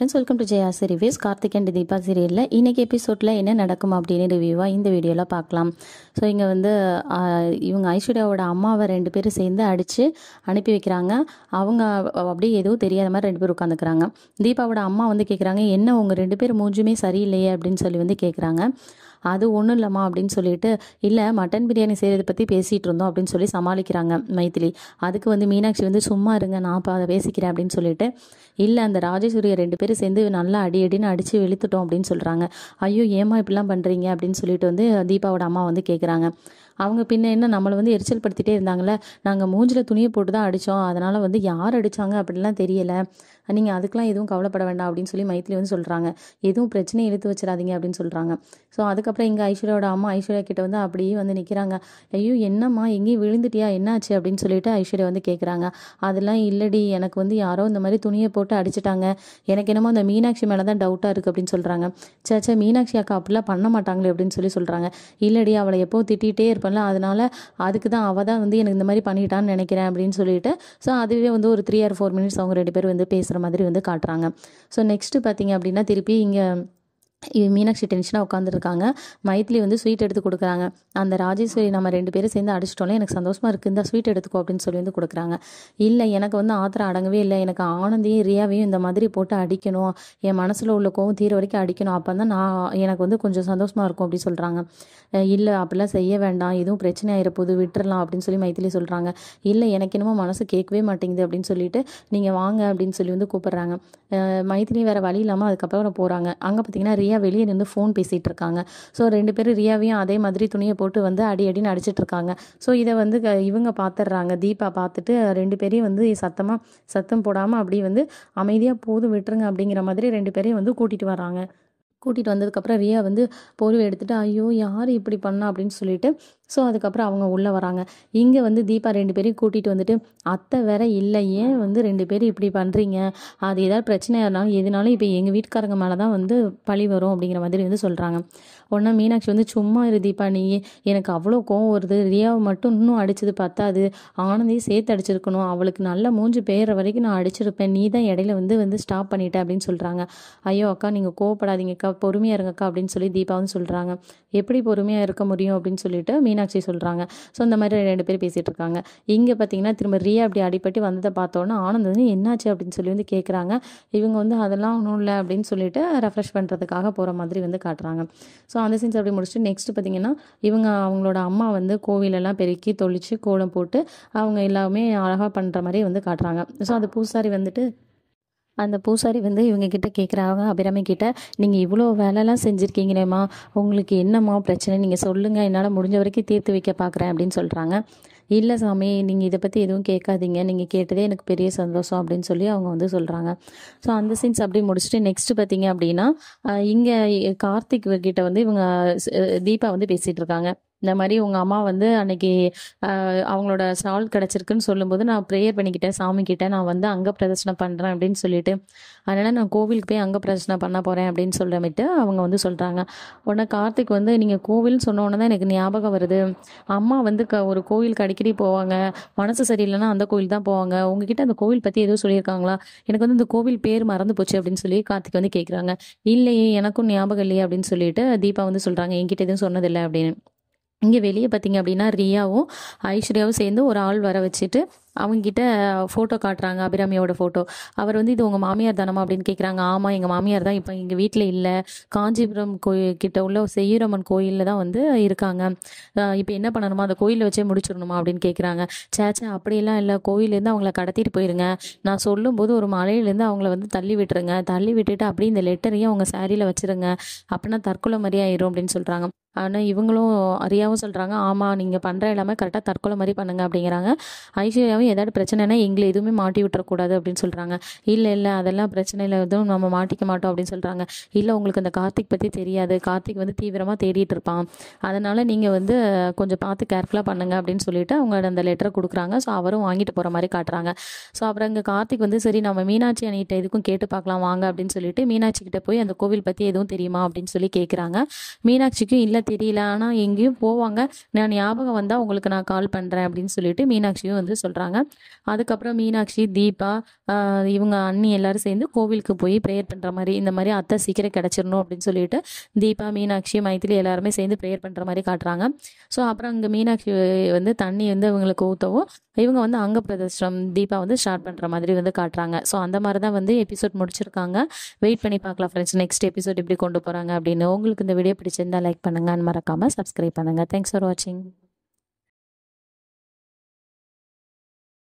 friends welcome to Jaya reviews Karthik and Deepa சீரியலில் இன்றைக்கி எபிசோடில் என்ன நடக்கும் அப்படின்னு ரிவ்யூவாக இந்த வீடியோவில் பார்க்கலாம் ஸோ இங்கே வந்து இவங்க ஐஸ்வர்யாவோட அம்மாவை ரெண்டு பேரும் சேர்ந்து அடித்து அனுப்பி வைக்கிறாங்க அவங்க அப்படியே எதுவும் தெரியாத மாதிரி ரெண்டு பேர் உட்காந்துக்கிறாங்க தீபாவோட அம்மா வந்து கேட்குறாங்க என்ன உங்கள் ரெண்டு பேர் மூஞ்சுமே சரியில்லையே அப்படின்னு சொல்லி வந்து கேட்குறாங்க அது ஒன்றும் இல்லைம்மா அப்படின்னு சொல்லிட்டு இல்லை மட்டன் பிரியாணி செய்கிறத பற்றி பேசிகிட்டு இருந்தோம் அப்படின்னு சொல்லி சமாளிக்கிறாங்க மைத்திலி அதுக்கு வந்து மீனாட்சி வந்து சும்மா இருங்க நான் இப்போ அதை பேசிக்கிறேன் அப்படின்னு சொல்லிட்டு இல்லை அந்த ராஜேஸ்வரியை ரெண்டு பேரும் சேர்ந்து நல்லா அடி அடின்னு அடித்து வெளுத்துட்டோம் அப்படின்னு சொல்கிறாங்க ஐயோ ஏமா இப்படிலாம் பண்ணுறீங்க அப்படின்னு சொல்லிட்டு வந்து தீபாவோட அம்மா வந்து கேட்குறாங்க அவங்க பின்ன என்ன நம்மளை வந்து எரிச்சல் படுத்திட்டே இருந்தாங்களே நாங்கள் மூஞ்சில் துணியை போட்டு தான் அடித்தோம் அதனால் வந்து யார் அடித்தாங்க அப்படிலாம் தெரியலை நீங்கள் அதுக்கெலாம் எதுவும் கவலைப்பட வேண்டாம் அப்படின்னு சொல்லி மைத்திலி வந்து சொல்கிறாங்க எதுவும் பிரச்சனையை இழுத்து வச்சிடாதீங்க அப்படின்னு சொல்கிறாங்க ஸோ அதுக்கப்புறம் இங்கே ஐஸ்வர்யாவோட அம்மா ஐஸ்வர்யா கிட்ட வந்து அப்படியே வந்து நிற்கிறாங்க ஐயோ என்னம்மா எங்கேயும் விழுந்துட்டியா என்னாச்சு அப்படின்னு சொல்லிட்டு ஐஸ்வர்யா வந்து கேட்குறாங்க அதெல்லாம் இல்லடி எனக்கு வந்து யாரோ இந்த மாதிரி துணியை போட்டு அடிச்சிட்டாங்க எனக்கு என்னமோ அந்த மீனாட்சி மேலே தான் டவுட்டாக இருக்குது அப்படின்னு சொல்கிறாங்க சே மீனாட்சி அக்கா அப்படிலாம் பண்ண மாட்டாங்களே அப்படின்னு சொல்லி சொல்கிறாங்க இல்லடி அவளை எப்போ திட்டிகிட்டே இருப்பேன் இருப்பேன்ல அதனால் அதுக்கு தான் அவள் தான் வந்து எனக்கு இந்த மாதிரி பண்ணிட்டான்னு நினைக்கிறேன் அப்படின்னு சொல்லிட்டு ஸோ அதுவே வந்து ஒரு த்ரீ ஆர் ஃபோர் மினிட்ஸ் அவங்க ரெண்டு பேர் வந்து பேசுகிற மாதிரி வந்து காட்டுறாங்க ஸோ நெக்ஸ்ட்டு பார்த்தீங்க அப்படின்னா திருப்பி இங்கே மீனாட்சி டென்ஷனாக உட்காந்துருக்காங்க மைத்லி வந்து ஸ்வீட் எடுத்து கொடுக்குறாங்க அந்த ராஜேஸ்வரி நம்ம ரெண்டு பேரும் சேர்ந்து அடிச்சிட்டோம்ல எனக்கு சந்தோஷமாக இருக்குது இந்த ஸ்வீட் எடுத்துக்கோ அப்படின்னு சொல்லி வந்து கொடுக்குறாங்க இல்லை எனக்கு வந்து ஆத்திரம் அடங்கவே இல்லை எனக்கு ஆனந்தையும் ரியாவையும் இந்த மாதிரி போட்டு அடிக்கணும் என் மனசில் உள்ள கோவம் தீர வரைக்கும் அடிக்கணும் அப்போ தான் நான் எனக்கு வந்து கொஞ்சம் சந்தோஷமாக இருக்கும் அப்படின்னு சொல்கிறாங்க இல்லை அப்படிலாம் செய்ய வேண்டாம் எதுவும் பிரச்சனை ஆகிடப்போது விட்டுறலாம் அப்படின்னு சொல்லி மைத்திலி சொல்கிறாங்க இல்லை எனக்கு என்னமோ மனசு கேட்கவே மாட்டேங்குது அப்படின்னு சொல்லிட்டு நீங்கள் வாங்க அப்படின்னு சொல்லி வந்து கூப்பிட்றாங்க மைத்திலி வேறு வழி இல்லாமல் அதுக்கப்புறம் போகிறாங்க அங்கே பார்த்தீங்கன்னா ரியா வெளியே நின்று ஃபோன் பேசிகிட்டு இருக்காங்க ஸோ ரெண்டு பேரும் ரியாவையும் அதே மாதிரி துணியை போட்டு வந்து அடி அடி நடிச்சிட்டு இருக்காங்க ஸோ இதை வந்து இவங்க பார்த்துட்றாங்க தீபா பார்த்துட்டு ரெண்டு பேரையும் வந்து சத்தமாக சத்தம் போடாமல் அப்படி வந்து அமைதியாக போதும் விட்டுருங்க அப்படிங்கிற மாதிரி ரெண்டு பேரையும் வந்து கூட்டிகிட்டு வராங்க கூட்டிகிட்டு வந்ததுக்கப்புறம் ரியா வந்து பொறுவை எடுத்துகிட்டு ஐயோ யார் இப்படி பண்ணா அப்படின்னு சொல்லிட்டு ஸோ அதுக்கப்புறம் அவங்க உள்ளே வராங்க இங்கே வந்து தீபா ரெண்டு பேரையும் கூட்டிகிட்டு வந்துட்டு அத்தை வேற இல்லை ஏன் வந்து ரெண்டு பேரும் இப்படி பண்ணுறீங்க அது ஏதாவது பிரச்சனை இருந்தாலும் எதுனாலும் இப்போ எங்கள் வீட்டுக்காரங்க மேலே தான் வந்து பழி வரும் அப்படிங்கிற மாதிரி வந்து சொல்கிறாங்க உடனே மீனாட்சி வந்து சும்மா இரு தீபா நீ எனக்கு அவ்வளோ கோவம் வருது ரியாவை மட்டும் இன்னும் அடித்தது பத்தாது ஆனந்தையும் சேர்த்து அடிச்சிருக்கணும் அவளுக்கு நல்ல மூஞ்சி பேர வரைக்கும் நான் அடிச்சிருப்பேன் நீ தான் இடையில வந்து வந்து ஸ்டாப் பண்ணிட்டேன் அப்படின்னு சொல்கிறாங்க ஐயோ அக்கா நீங்கள் கோவப்படாதீங்கக்கா பொறுமையாக இருங்கக்கா அப்படின்னு சொல்லி தீபா வந்து சொல்கிறாங்க எப்படி பொறுமையாக இருக்க முடியும் அப்படின்னு சொல்லிட்டு மீனாட்சி மீனாட்சி சொல்கிறாங்க ஸோ இந்த மாதிரி ரெண்டு பேர் பேசிகிட்டு இருக்காங்க இங்கே பார்த்தீங்கன்னா திரும்ப ரியா அப்படி அடிப்பட்டு வந்ததை பார்த்தோன்னா ஆனந்த் வந்து என்னாச்சு அப்படின்னு சொல்லி வந்து கேட்குறாங்க இவங்க வந்து அதெல்லாம் ஒன்றும் இல்லை அப்படின்னு சொல்லிட்டு ரெஃப்ரெஷ் பண்ணுறதுக்காக போகிற மாதிரி வந்து காட்டுறாங்க ஸோ அந்த சீன்ஸ் அப்படி முடிச்சுட்டு நெக்ஸ்ட் பார்த்தீங்கன்னா இவங்க அவங்களோட அம்மா வந்து கோவிலெல்லாம் பெருக்கி தொழிச்சு கோலம் போட்டு அவங்க எல்லாமே அழகாக பண்ணுற மாதிரி வந்து காட்டுறாங்க ஸோ அது பூசாரி வந்துட்டு அந்த பூசாரி வந்து இவங்கக்கிட்ட கேட்குறாங்க அபிராமி கிட்ட நீங்கள் இவ்வளோ வேலைலாம் செஞ்சுருக்கீங்களேம்மா உங்களுக்கு என்னம்மா பிரச்சனை நீங்கள் சொல்லுங்கள் என்னால் முடிஞ்ச வரைக்கும் தீர்த்து வைக்க பார்க்குறேன் அப்படின்னு சொல்கிறாங்க இல்லை சாமி நீங்கள் இதை பற்றி எதுவும் கேட்காதீங்க நீங்கள் கேட்டதே எனக்கு பெரிய சந்தோஷம் அப்படின்னு சொல்லி அவங்க வந்து சொல்கிறாங்க ஸோ அந்த சீன்ஸ் அப்படி முடிச்சுட்டு நெக்ஸ்ட்டு பார்த்தீங்க அப்படின்னா இங்கே கார்த்திக் கிட்ட வந்து இவங்க தீபா வந்து பேசிகிட்டு இருக்காங்க இந்த மாதிரி உங்கள் அம்மா வந்து அன்னைக்கு அவங்களோட ஸ்டால் கிடச்சிருக்குன்னு சொல்லும்போது நான் ப்ரேயர் பண்ணிக்கிட்டேன் சாமி கிட்டே நான் வந்து அங்கே பிரதர்ஷனை பண்ணுறேன் அப்படின்னு சொல்லிட்டு அதனால் நான் கோவிலுக்கு போய் அங்கே பிரதர்ஷனை பண்ண போகிறேன் அப்படின்னு சொல்கிறமிட்டு அவங்க வந்து சொல்கிறாங்க உடனே கார்த்திக் வந்து நீங்கள் கோவில்னு சொன்னோன்னே தான் எனக்கு ஞாபகம் வருது அம்மா வந்து க ஒரு கோவிலுக்கு அடிக்கடி போவாங்க மனசு சரியில்லைன்னா அந்த கோவில் தான் போவாங்க உங்ககிட்ட அந்த கோவில் பற்றி எதுவும் சொல்லியிருக்காங்களா எனக்கு வந்து இந்த கோவில் பேர் மறந்து போச்சு அப்படின்னு சொல்லி கார்த்திக் வந்து கேட்குறாங்க இல்லையே எனக்கும் ஞாபகம் இல்லையே அப்படின்னு சொல்லிட்டு தீபா வந்து சொல்கிறாங்க என்கிட்ட எதுவும் சொன்னதில்லை அப்படின்னு இங்கே வெளியே பார்த்தீங்க அப்படின்னா ரியாவும் ஐஸ்வர்யாவும் சேர்ந்து ஒரு ஆள் வர வச்சுட்டு அவங்ககிட்ட ஃபோட்டோ காட்டுறாங்க அபிராமியோட ஃபோட்டோ அவர் வந்து இது உங்கள் மாமியார் தானமா அப்படின்னு கேட்குறாங்க ஆமாம் எங்கள் மாமியார் தான் இப்போ எங்கள் வீட்டில் இல்லை காஞ்சிபுரம் கோயில் கிட்ட உள்ள செய்யூரம்மன் கோயிலில் தான் வந்து இருக்காங்க இப்போ என்ன பண்ணணுமா அந்த கோயிலில் வச்சே முடிச்சிடணுமா அப்படின்னு கேட்குறாங்க சேச்சே அப்படியெல்லாம் இல்லை கோயிலேருந்து அவங்கள கடத்திட்டு போயிருங்க நான் சொல்லும்போது ஒரு மலையிலேருந்து அவங்கள வந்து தள்ளி விட்டுருங்க தள்ளி விட்டுட்டு அப்படியே இந்த லெட்டரையும் அவங்க சாரியில் வச்சுருங்க அப்படின்னா தற்கொலை மாதிரி ஆயிரும் அப்படின்னு சொல்கிறாங்க ஆனால் இவங்களும் அறியாவும் சொல்கிறாங்க ஆமாம் நீங்கள் பண்ணுற எல்லாமே கரெக்டாக தற்கொலை மாதிரி பண்ணுங்க அப்படிங்கிறாங்க ஐஸ்வர்யாவும் உண்மையாகவே ஏதாவது பிரச்சனைனா எங்களை எதுவுமே மாட்டி விட்டுறக்கூடாது அப்படின்னு சொல்கிறாங்க இல்லை இல்லை அதெல்லாம் பிரச்சனையில் எதுவும் நம்ம மாட்டிக்க மாட்டோம் அப்படின்னு சொல்கிறாங்க இல்லை உங்களுக்கு அந்த கார்த்திக் பற்றி தெரியாது கார்த்திக் வந்து தீவிரமாக தேடிட்டு இருப்பான் அதனால் நீங்கள் வந்து கொஞ்சம் பார்த்து கேர்ஃபுல்லாக பண்ணுங்கள் அப்படின்னு சொல்லிட்டு அவங்க அந்த லெட்டரை கொடுக்குறாங்க ஸோ அவரும் வாங்கிட்டு போகிற மாதிரி காட்டுறாங்க ஸோ அப்புறம் இங்கே கார்த்திக் வந்து சரி நம்ம மீனாட்சி அணிகிட்ட எதுக்கும் கேட்டு பார்க்கலாம் வாங்க அப்படின்னு சொல்லிட்டு மீனாட்சி கிட்ட போய் அந்த கோவில் பற்றி எதுவும் தெரியுமா அப்படின்னு சொல்லி கேட்குறாங்க மீனாட்சிக்கும் இல்லை தெரியல ஆனால் எங்கேயும் போவாங்க நான் ஞாபகம் வந்தால் உங்களுக்கு நான் கால் பண்ணுறேன் அப்படின்னு சொல்லிட்டு மீனாட்சியும் வந்து சொல்கிறாங்க போகிறாங்க அதுக்கப்புறம் மீனாட்சி தீபா இவங்க அண்ணி எல்லாரும் சேர்ந்து கோவிலுக்கு போய் ப்ரேயர் பண்ணுற மாதிரி இந்த மாதிரி அத்தை சீக்கிரம் கிடச்சிடணும் அப்படின்னு சொல்லிட்டு தீபா மீனாட்சி மைத்திரி எல்லாருமே சேர்ந்து ப்ரேயர் பண்ணுற மாதிரி காட்டுறாங்க ஸோ அப்புறம் அங்கே மீனாட்சி வந்து தண்ணி வந்து இவங்களுக்கு ஊற்றவும் இவங்க வந்து அங்க பிரதர்ஷனம் தீபா வந்து ஸ்டார்ட் பண்ணுற மாதிரி வந்து காட்டுறாங்க ஸோ அந்த மாதிரி தான் வந்து எபிசோட் முடிச்சிருக்காங்க வெயிட் பண்ணி பார்க்கலாம் ஃப்ரெண்ட்ஸ் நெக்ஸ்ட் எபிசோட் எப்படி கொண்டு போகிறாங்க அப்படின்னு உங்களுக்கு இந்த வீடியோ பிடிச்சிருந்தா லைக் பண்ணுங்கள் மறக்காமல் சப்ஸ்கிரைப் பண்ணுங்கள் தேங்க்ஸ் ஃபார் வாட்சிங்